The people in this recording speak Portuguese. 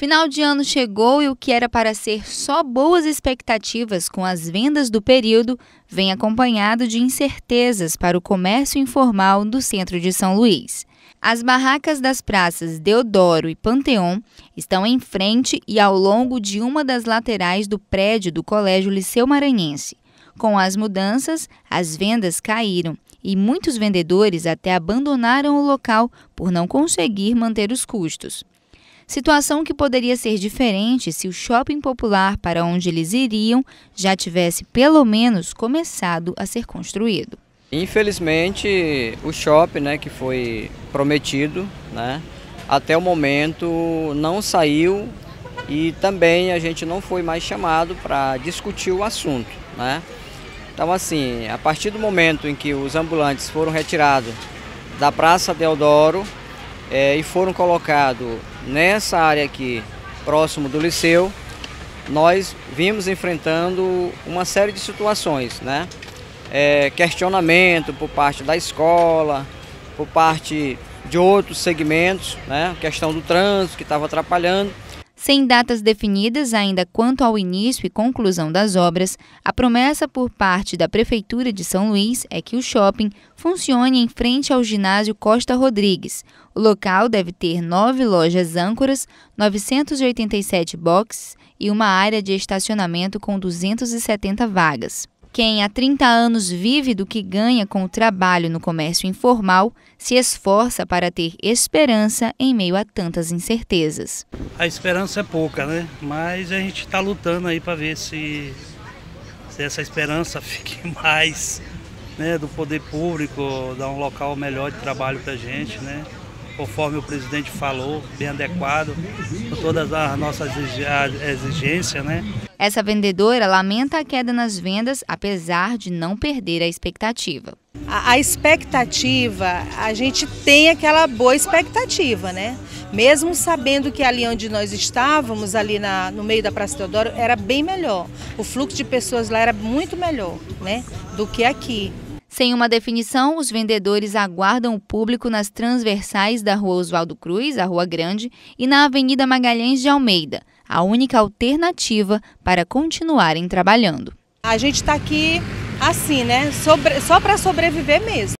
Final de ano chegou e o que era para ser só boas expectativas com as vendas do período vem acompanhado de incertezas para o comércio informal do centro de São Luís. As barracas das praças Deodoro e Panteão estão em frente e ao longo de uma das laterais do prédio do Colégio Liceu Maranhense. Com as mudanças, as vendas caíram e muitos vendedores até abandonaram o local por não conseguir manter os custos situação que poderia ser diferente se o shopping popular para onde eles iriam já tivesse pelo menos começado a ser construído. Infelizmente, o shopping né, que foi prometido, né, até o momento não saiu e também a gente não foi mais chamado para discutir o assunto. Né? Então assim, a partir do momento em que os ambulantes foram retirados da Praça Deodoro é, e foram colocados nessa área aqui, próximo do liceu, nós vimos enfrentando uma série de situações, né? É, questionamento por parte da escola, por parte de outros segmentos, né? questão do trânsito que estava atrapalhando. Sem datas definidas ainda quanto ao início e conclusão das obras, a promessa por parte da Prefeitura de São Luís é que o shopping funcione em frente ao ginásio Costa Rodrigues. O local deve ter nove lojas âncoras, 987 boxes e uma área de estacionamento com 270 vagas. Quem há 30 anos vive do que ganha com o trabalho no comércio informal se esforça para ter esperança em meio a tantas incertezas. A esperança é pouca, né? Mas a gente está lutando aí para ver se, se, essa esperança fique mais né, do poder público, dar um local melhor de trabalho para a gente, né? conforme o presidente falou, bem adequado, com todas as nossas exigências, né? Essa vendedora lamenta a queda nas vendas, apesar de não perder a expectativa. A, a expectativa, a gente tem aquela boa expectativa, né? Mesmo sabendo que ali onde nós estávamos, ali na, no meio da Praça Teodoro, era bem melhor. O fluxo de pessoas lá era muito melhor, né? Do que aqui. Sem uma definição, os vendedores aguardam o público nas transversais da Rua Oswaldo Cruz, a Rua Grande, e na Avenida Magalhães de Almeida, a única alternativa para continuarem trabalhando. A gente está aqui assim, né? Sobre... só para sobreviver mesmo.